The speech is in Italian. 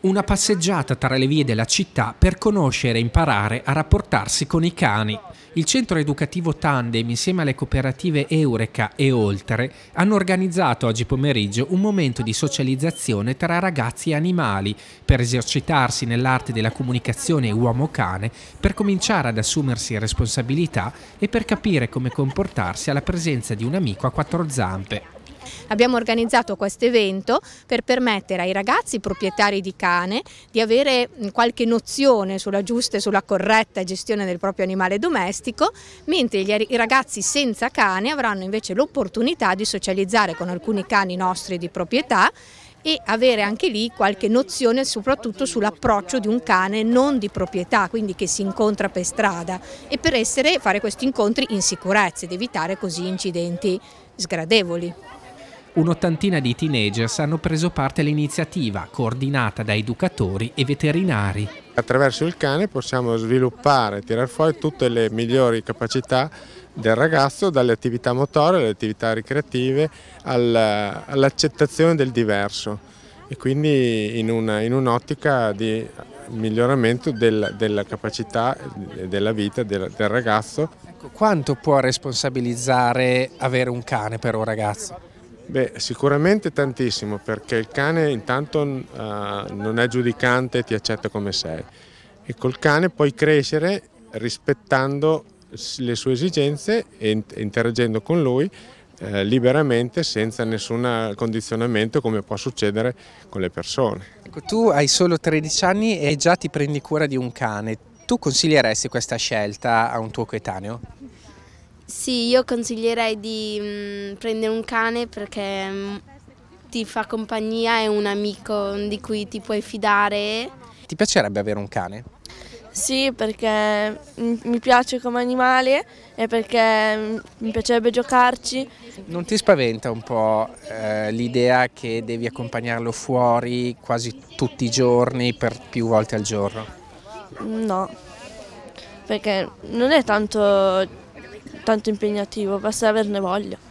Una passeggiata tra le vie della città per conoscere e imparare a rapportarsi con i cani. Il centro educativo Tandem insieme alle cooperative Eureka e Oltre hanno organizzato oggi pomeriggio un momento di socializzazione tra ragazzi e animali per esercitarsi nell'arte della comunicazione uomo-cane, per cominciare ad assumersi responsabilità e per capire come comportarsi alla presenza di un amico a quattro zampe. Abbiamo organizzato questo evento per permettere ai ragazzi proprietari di cane di avere mm, qualche nozione sulla giusta e sulla corretta gestione del proprio animale domestico, mentre i ragazzi senza cane avranno invece l'opportunità di socializzare con alcuni cani nostri di proprietà e avere anche lì qualche nozione soprattutto sull'approccio di un cane non di proprietà, quindi che si incontra per strada e per essere, fare questi incontri in sicurezza ed evitare così incidenti sgradevoli un'ottantina di teenagers hanno preso parte all'iniziativa coordinata da educatori e veterinari. Attraverso il cane possiamo sviluppare, tirare fuori tutte le migliori capacità del ragazzo dalle attività motorie alle attività ricreative all'accettazione del diverso e quindi in, un'ottica un di miglioramento del, della capacità e della vita del, del ragazzo. Ecco, quanto può responsabilizzare avere un cane per un ragazzo? Beh, sicuramente tantissimo perché il cane intanto uh, non è giudicante, ti accetta come sei e col cane puoi crescere rispettando le sue esigenze e interagendo con lui eh, liberamente senza nessun condizionamento come può succedere con le persone. Ecco, tu hai solo 13 anni e già ti prendi cura di un cane. Tu consiglieresti questa scelta a un tuo coetaneo? Sì, io consiglierei di mh, mm, prendere un cane perché mh, mm, ti fa compagnia, è un amico di cui ti puoi fidare. Ti piacerebbe avere un cane? Sì, perché mi piace come animale e perché mm, mi piacerebbe giocarci. Non ti spaventa un po' eh, l'idea che devi accompagnarlo fuori quasi tutti i giorni, per più volte al giorno? No, perché non è tanto tanto impegnativo, basta averne voglia.